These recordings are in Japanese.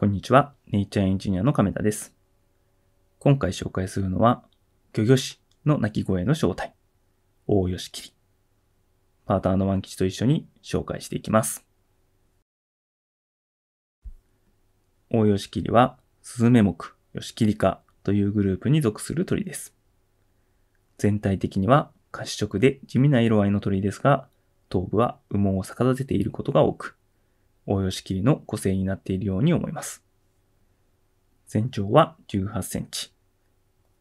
こんにちは。ネイチャーエンジニアの亀田です。今回紹介するのは、漁業士の鳴き声の正体、大吉切り。パーターのワン吉と一緒に紹介していきます。大吉切りは、スズメ目、ヨシキリ科というグループに属する鳥です。全体的には褐色で地味な色合いの鳥ですが、頭部は羽毛を逆立てていることが多く、大吉切の個性になっているように思います。全長は18センチ。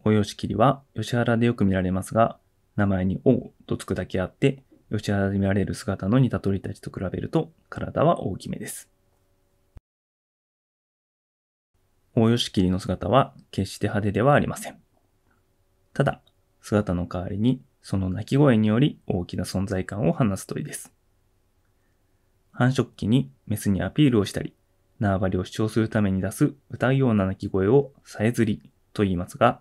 大吉切は吉原でよく見られますが、名前に王とつくだけあって、吉原で見られる姿の似た鳥たちと比べると体は大きめです。大吉切の姿は決して派手ではありません。ただ、姿の代わりにその鳴き声により大きな存在感を放つ鳥です。繁殖期にメスにアピールをしたり、縄張りを主張するために出す歌うような鳴き声をさえずりと言いますが、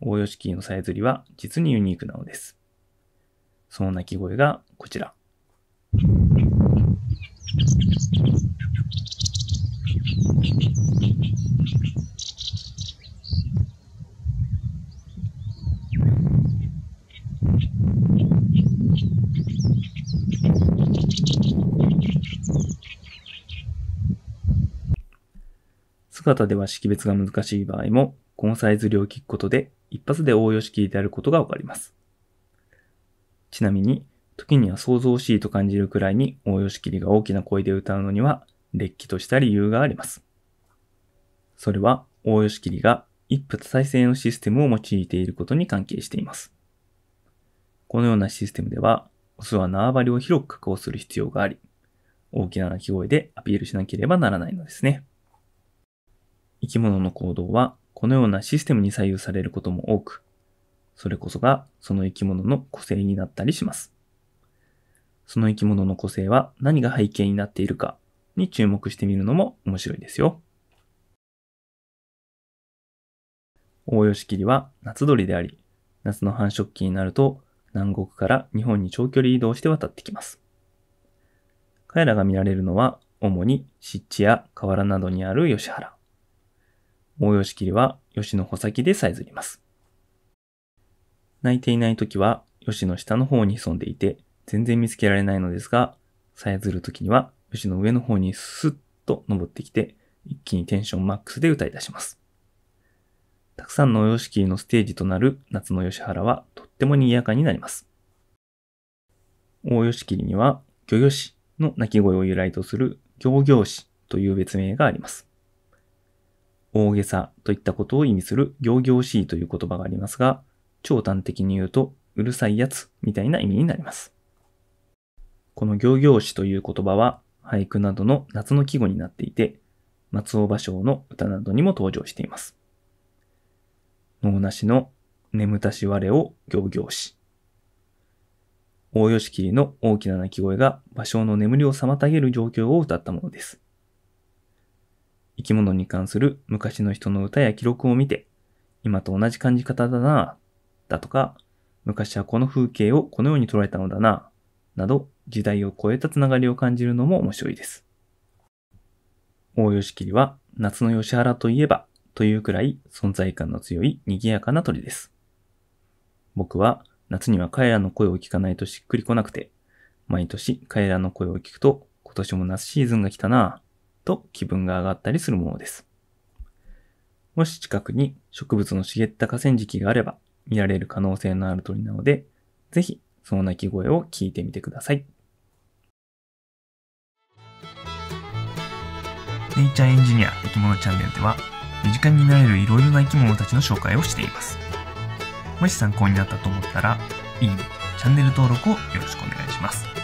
大ヨシキのさえずりは実にユニークなのです。その鳴き声がこちら。姿では識別が難しい場合も、このサイズ量を聞くことで一発で応用式であることがわかります。ちなみに、時には想像しいと感じるくらいに応用式が大きな声で歌うのには、劣気とした理由があります。それは、応用式が一夫多妻制のシステムを用いていることに関係しています。このようなシステムでは、オスは縄張りを広く確保する必要があり、大きな鳴き声でアピールしなければならないのですね。生き物の行動はこのようなシステムに左右されることも多く、それこそがその生き物の個性になったりします。その生き物の個性は何が背景になっているかに注目してみるのも面白いですよ。大吉切は夏鳥であり、夏の繁殖期になると南国から日本に長距離移動して渡ってきます。彼らが見られるのは主に湿地や河原などにある吉原。催し切りは吉の穂先でさえずります。泣いていない時は吉の下の方に潜んでいて、全然見つけられないのですが、さえずる時には吉の上の方にスッと登ってきて、一気にテンションマックスで歌い出します。たくさんのお用しりのステージとなる夏の吉原はとっても賑やかになります。大用しりには、漁業の鳴き声を由来とする行業師という別名があります。大げさといったことを意味する行々しいという言葉がありますが、超端的に言うと、うるさいやつみたいな意味になります。この行々しという言葉は、俳句などの夏の季語になっていて、松尾芭蕉の歌などにも登場しています。能なしの眠たし我を行々し。大吉切の大きな鳴き声が芭蕉の眠りを妨げる状況を歌ったものです。生き物に関する昔の人の歌や記録を見て、今と同じ感じ方だな、だとか、昔はこの風景をこのように捉えたのだな、など、時代を超えたつながりを感じるのも面白いです。大吉切は、夏の吉原といえば、というくらい存在感の強い賑やかな鳥です。僕は、夏には彼らの声を聞かないとしっくりこなくて、毎年彼らの声を聞くと、今年も夏シーズンが来たなと気分が上がったりするものです。もし近くに植物の茂った河川敷があれば見られる可能性のある鳥なので、ぜひその鳴き声を聞いてみてください。ネイチャーエンジニア生き物チャンネルでは、身近になれるいろいろな生き物たちの紹介をしています。もし参考になったと思ったら、いいね、チャンネル登録をよろしくお願いします。